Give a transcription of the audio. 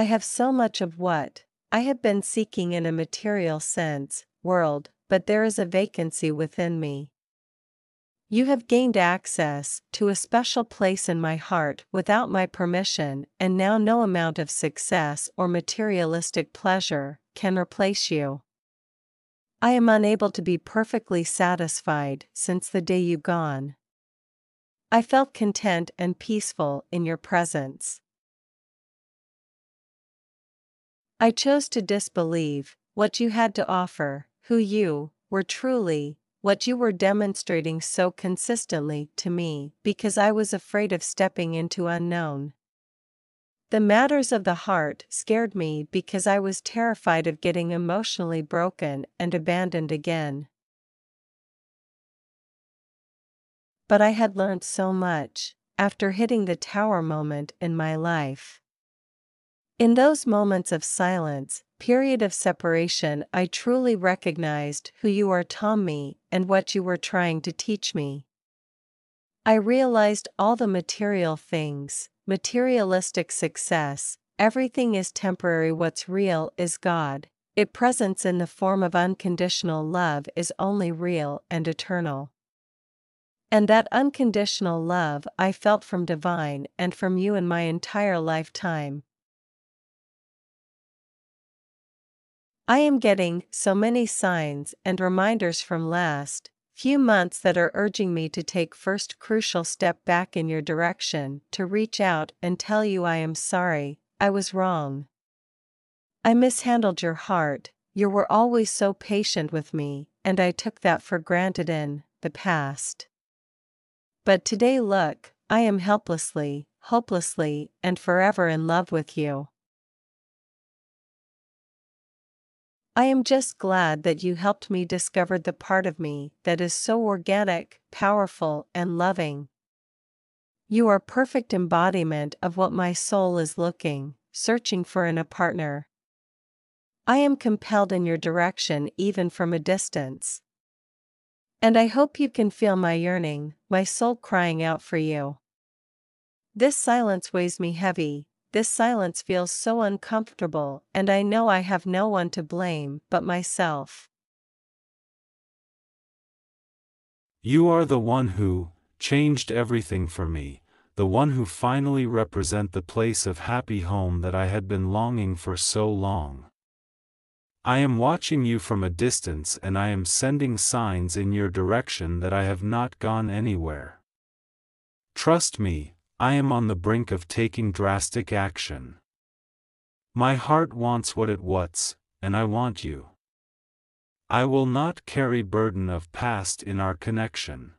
I have so much of what I have been seeking in a material sense, world, but there is a vacancy within me. You have gained access to a special place in my heart without my permission, and now no amount of success or materialistic pleasure can replace you. I am unable to be perfectly satisfied since the day you gone. I felt content and peaceful in your presence. I chose to disbelieve what you had to offer, who you were truly, what you were demonstrating so consistently to me, because I was afraid of stepping into unknown. The matters of the heart scared me because I was terrified of getting emotionally broken and abandoned again. But I had learned so much after hitting the tower moment in my life. In those moments of silence, period of separation, I truly recognized who you are, Tommy, and what you were trying to teach me. I realized all the material things, materialistic success, everything is temporary, what's real is God. It presence in the form of unconditional love is only real and eternal. And that unconditional love I felt from divine and from you in my entire lifetime, I am getting so many signs and reminders from last few months that are urging me to take first crucial step back in your direction to reach out and tell you I am sorry, I was wrong. I mishandled your heart, you were always so patient with me, and I took that for granted in the past. But today, look, I am helplessly, hopelessly, and forever in love with you. I am just glad that you helped me discover the part of me that is so organic, powerful, and loving. You are perfect embodiment of what my soul is looking, searching for in a partner. I am compelled in your direction even from a distance. And I hope you can feel my yearning, my soul crying out for you. This silence weighs me heavy, this silence feels so uncomfortable, and I know I have no one to blame but myself. You are the one who changed everything for me, the one who finally represent the place of happy home that I had been longing for so long. I am watching you from a distance and I am sending signs in your direction that I have not gone anywhere. Trust me, I am on the brink of taking drastic action. My heart wants what it wants, and I want you. I will not carry burden of past in our connection.